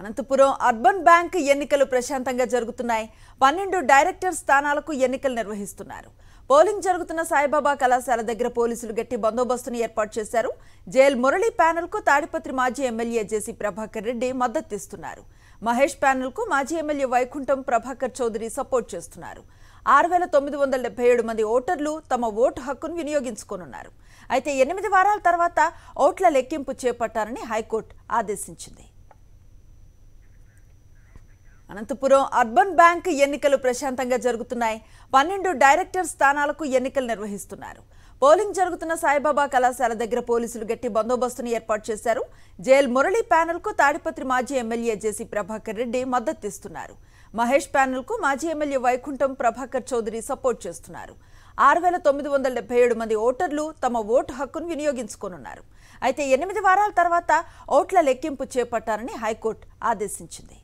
Anantapuram urban bank ఎన్నికలు ప్రశాంతంగా జరుగుతున్నాయి పన్నెండు డైరెక్టర్ స్థానాలకు ఎన్నికలు నిర్వహిస్తున్నారు పోలింగ్ జరుగుతున్న సాయిబాబా కళాశాల దగ్గర పోలీసులు గట్టి బందోబస్తును ఏర్పాటు చేశారు జైల్ మురళి ప్యానెల్కు తాడిపత్రి మాజీ ఎమ్మెల్యే జేసీ ప్రభాకర్ రెడ్డి మద్దతిస్తున్నారు మహేష్ ప్యానెల్కు మాజీ ఎమ్మెల్యే వైకుంఠం ప్రభాకర్ చౌదరి సపోర్ట్ చేస్తున్నారు ఆరు వేల తొమ్మిది వందల డెబ్బై ఏడు మంది ఓటర్లు తమ ఓటు హక్కును వినియోగించుకోనున్నారు అయితే ఎనిమిది వారాల తర్వాత ఓట్ల లెక్కింపు చేపట్టాలని హైకోర్టు ఆదేశించింది అనంతపురం అర్బన్ బ్యాంక్ ఎన్నికలు ప్రశాంతంగా జరుగుతున్నాయి పన్నెండు డైరెక్టర్ స్థానాలకు ఎన్నికలు నిర్వహిస్తున్నారు పోలింగ్ జరుగుతున్న సాయిబాబా కళాశాల దగ్గర పోలీసులు గట్టి బందోబస్తును ఏర్పాటు చేశారు జైల్ మురళి ప్యానెల్కు తాడిపత్రి మాజీ ఎమ్మెల్యే జేసీ ప్రభాకర్ రెడ్డి మద్దతిస్తున్నారు మహేష్ ప్యానెల్కు మాజీ ఎమ్మెల్యే వైకుంఠం ప్రభాకర్ చౌదరి సపోర్ట్ చేస్తున్నారు ఆరు వేల తొమ్మిది వందల డెబ్బై ఏడు మంది ఓటర్లు తమ ఓటు హక్కును వినియోగించుకోనున్నారు అయితే ఎనిమిది వారాల తర్వాత ఓట్ల లెక్కింపు చేపట్టాలని హైకోర్టు ఆదేశించింది